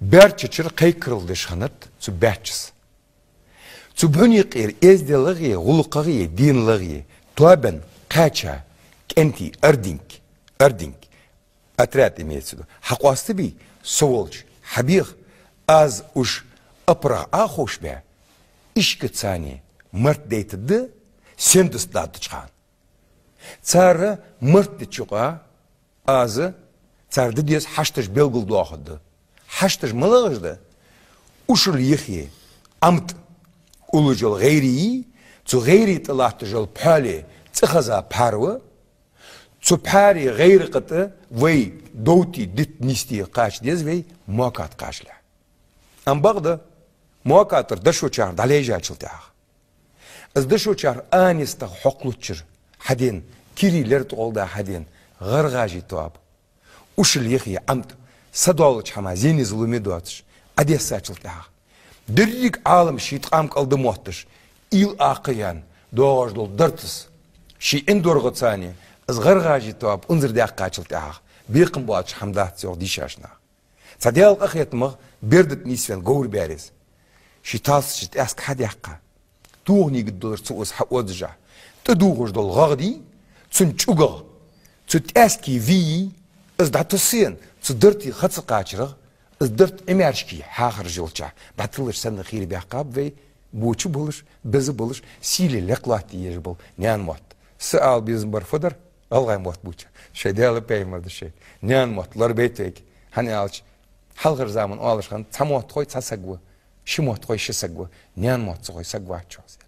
Берчичер кайкырылды шанат цу бәчіс. Цу бөніқір езделіғи, ғулықығы, динлығы, туабен, қача, кенти, әрдинг, әрдинг. Отряд имеется ду. виду. Хақуасты би, соволч, хабиғ, аз уж апра ахуш бе, ішкі цани, мұрт дейтіді, сендіс дады чқан. Цары мұртты чуға, азы, царды дез хаштыш белгілді ақыды. حشتش ملاقش ده اشل اليخي امت أولو جل غيري تو غيري طلعت جل بحالي تخزا بحاروة تو بحاري غير قطة وي دوتي دت نستي قاش ديز وي موكات قاش له أم بغدا موكاتر دشو چار دالي جا چلتاخ از دشو چار آنستغ حقلتشر حدين كيري لرت قول دا حدين غرغاجي تواب اشل اليخي امت سەدۆڵ حەمازیینی زلومی دواتش адес ساچڵتەها دریک алым شیتقام قەڵدە مۆتش ил ئاقیان دۆغۆژڵ دەرتس شی ئین دۆرغۆچانی ئەس غەرغاژی تۆپ ئونزر دیاق قاچڵتەها بیقم بۆات حەمدا سۆغدی شاشنا سەدیاڵ ئەخێتمە بردت نیسوێن گەور بارێز شی تاسشت ئەسک حەدیقا دوغنی Із да тұсыйын, цы дұрты қыцы қачырығы, із дұрт әмәршкі хақыр жылча. Батылыш сәнді қиыр бәққап вей, бұчы болыш, бізі болыш, силі ләқлақты ежі бол, нән мұат. Сы ал бізім бар фудар, алғай мұат бұчы. Шай дәлі пәймірді шай. Нән мұат, лар бейтвек. алч, халғыр замын олышқан, цам мұат қой цасагу, ши мұат қой ши сагу, нән мұат цығой